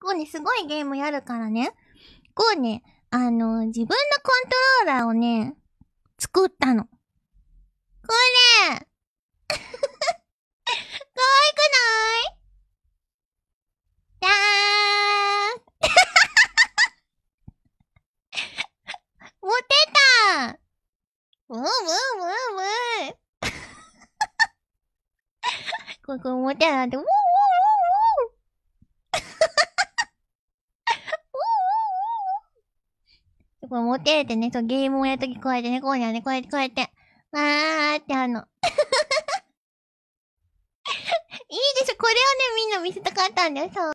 こうね、すごいゲームやるからね。こうね、あの、自分のコントローラーをね、作ったの。これ可愛くないじゃーん モテたうんうんうんうん。これ、これモテたんて、持ごいれてね、そう、ゲームをやるときこうやってね、こうやね、こうやって、こうやって。わーってあの。いいでしょこれをね、みんな見せたかったんだよ、そう。